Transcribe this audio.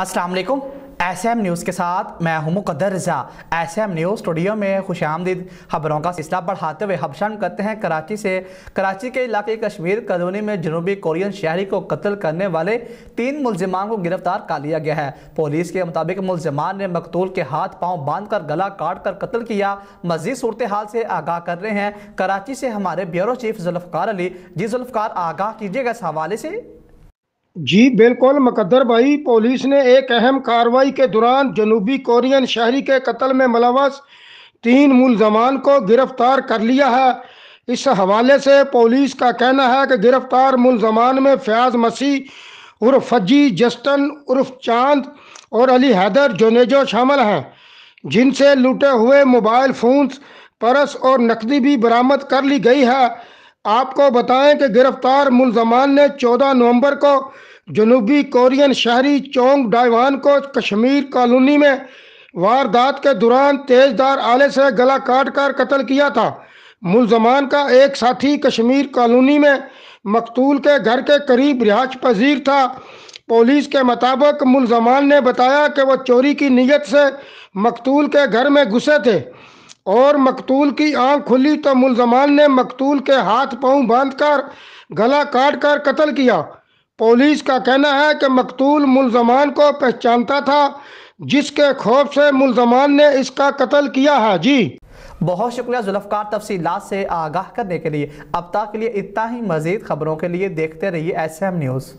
अस्सलाम वालेकुम S M news के साथ मैं हूं Muqaddar Raza S M news studio में खुश आमदीद खबरों का सिलसिला बढ़ाते हुए हबशन करते हैं कराची से कराची के इलाके कश्मीर कॉलोनी में जनूबी कोरियन शहरी को कत्ल करने वाले तीन मुलजमान को गिरफ्तार कर लिया गया है पुलिस के मुताबिक मुलजमान ने मकतूल के हाथ पाँव बांध कर गला काट कर कत्ल किया मजीद सूरत हाल से आगाह कर रहे हैं कराची से हमारे ब्यूरो चीफ जुल्फ़ार अली जी जुल्फ़ार आगाह कीजिएगा इस हवाले से जी बिल्कुल मुकदर भाई पुलिस ने एक अहम कार्रवाई के दौरान जनूबी कोरियन शहरी के कत्ल में मुलवस तीन मुलजमान को गिरफ्तार कर लिया है इस हवाले से पुलिस का कहना है कि गिरफ्तार मुलजमान में फयाज मसीह उर्फ फजी जस्टन उर्फ चांद और अली हैदर जोनेजो शामिल हैं जिनसे लूटे हुए मोबाइल फोन्स परस और नकदी भी बरामद कर ली गई है आपको बताएं कि गिरफ्तार मुलजमान ने 14 नवंबर को जनूबी कोरियन शहरी चोंग डाइवान को कश्मीर कॉलोनी में वारदात के दौरान तेजदार आले से गला काट कर कत्ल किया था मुलजमान का एक साथी कश्मीर कॉलोनी में मकतूल के घर के करीब रिहाज पजीर था पुलिस के मुताबिक मुलजमान ने बताया कि वह चोरी की नीयत से मकतूल के घर में घुसे थे और मकतूल की आंख खुली तो मुलजमान ने मकतूल के हाथ पांव बांधकर गला काट कर कत्ल किया पुलिस का कहना है कि मकतूल मुलजमान को पहचानता था जिसके खौफ से मुलजमान ने इसका कत्ल किया है जी बहुत शुक्रिया जुल्फकार तफसीलात से आगाह करने के लिए अब तक के लिए इतना ही मज़ीद खबरों के लिए देखते रहिए एस एम न्यूज़